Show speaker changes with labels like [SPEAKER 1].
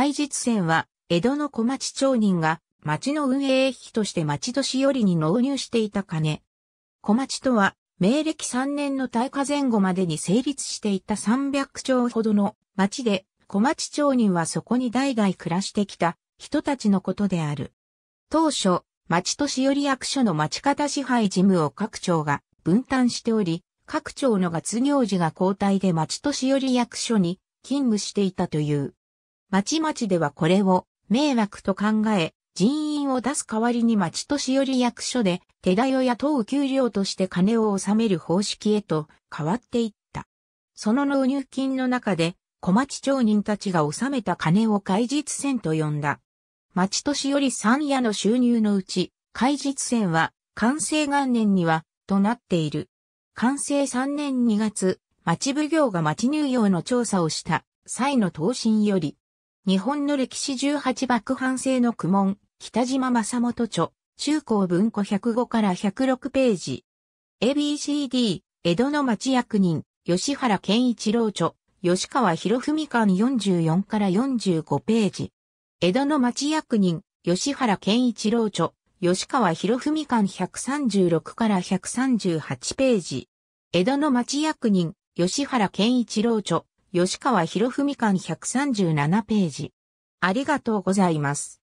[SPEAKER 1] 海実船は、江戸の小町町人が、町の運営費として町年寄りに納入していた金。小町とは、明暦3年の大火前後までに成立していた300町ほどの町で、小町町人はそこに代々暮らしてきた人たちのことである。当初、町年寄り役所の町方支配事務を各町が分担しており、各町の月行事が交代で町年寄り役所に勤務していたという。町々ではこれを迷惑と考え、人員を出す代わりに町年寄り役所で手代を雇う給料として金を納める方式へと変わっていった。その納入金の中で小町町人たちが納めた金を開実銭と呼んだ。町年寄り三夜の収入のうち、開実銭は完成元年にはとなっている。完成3年2月、町奉行が町入用の調査をした際の答申より、日本の歴史18爆藩制の苦問、北島正元著、中高文庫105から106ページ。ABCD、江戸の町役人、吉原健一郎著、吉川博文館44から45ページ。江戸の町役人、吉原健一郎著、吉川博文館136から138ページ。江戸の町役人、吉原健一郎著、吉川博文館137ページ。ありがとうございます。